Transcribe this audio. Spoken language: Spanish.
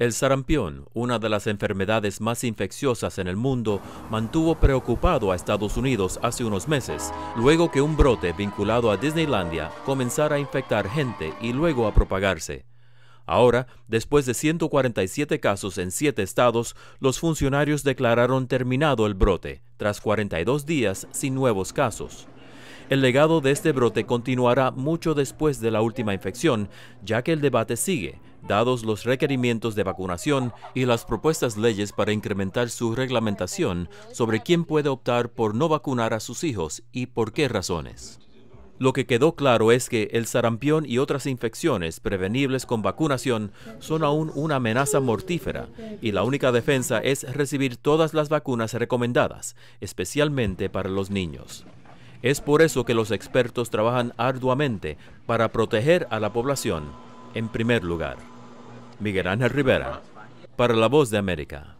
El sarampión, una de las enfermedades más infecciosas en el mundo, mantuvo preocupado a Estados Unidos hace unos meses, luego que un brote vinculado a Disneylandia comenzara a infectar gente y luego a propagarse. Ahora, después de 147 casos en siete estados, los funcionarios declararon terminado el brote, tras 42 días sin nuevos casos. El legado de este brote continuará mucho después de la última infección, ya que el debate sigue dados los requerimientos de vacunación y las propuestas leyes para incrementar su reglamentación sobre quién puede optar por no vacunar a sus hijos y por qué razones. Lo que quedó claro es que el sarampión y otras infecciones prevenibles con vacunación son aún una amenaza mortífera y la única defensa es recibir todas las vacunas recomendadas, especialmente para los niños. Es por eso que los expertos trabajan arduamente para proteger a la población en primer lugar. Miguel Ángel Rivera, para la voz de América.